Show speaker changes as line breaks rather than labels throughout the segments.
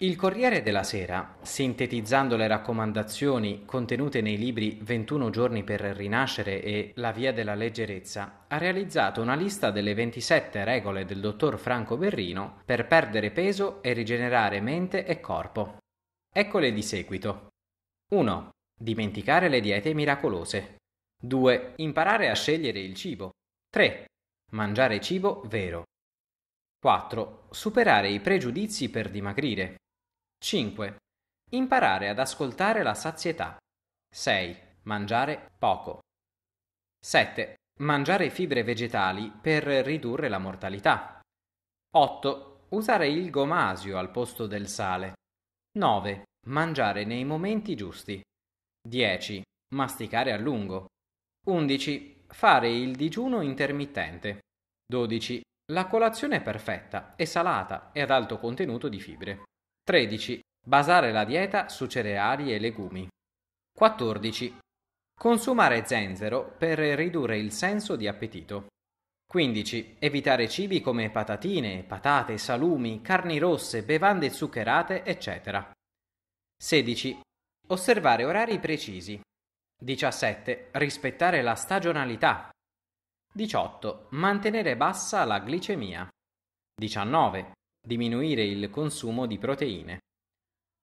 Il Corriere della Sera, sintetizzando le raccomandazioni contenute nei libri 21 giorni per rinascere e La via della leggerezza, ha realizzato una lista delle 27 regole del dottor Franco Berrino per perdere peso e rigenerare mente e corpo. Eccole di seguito. 1. Dimenticare le diete miracolose. 2. Imparare a scegliere il cibo. 3. Mangiare cibo vero. 4. Superare i pregiudizi per dimagrire. 5. Imparare ad ascoltare la sazietà. 6. Mangiare poco. 7. Mangiare fibre vegetali per ridurre la mortalità. 8. Usare il gomasio al posto del sale. 9. Mangiare nei momenti giusti. 10. Masticare a lungo. 11. Fare il digiuno intermittente. 12. La colazione è perfetta e salata e ad alto contenuto di fibre. 13. Basare la dieta su cereali e legumi. 14. Consumare zenzero per ridurre il senso di appetito. 15. Evitare cibi come patatine, patate, salumi, carni rosse, bevande zuccherate, eccetera. 16. Osservare orari precisi. 17. Rispettare la stagionalità. 18. Mantenere bassa la glicemia. 19. Diminuire il consumo di proteine.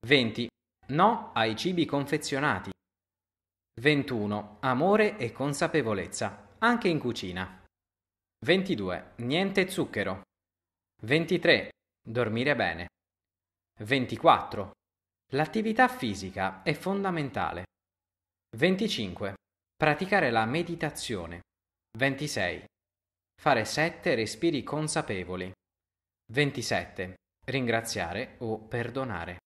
20. No ai cibi confezionati. 21. Amore e consapevolezza, anche in cucina. 22. Niente zucchero. 23. Dormire bene. 24. L'attività fisica è fondamentale. 25. Praticare la meditazione. 26. Fare sette respiri consapevoli. 27. Ringraziare o perdonare.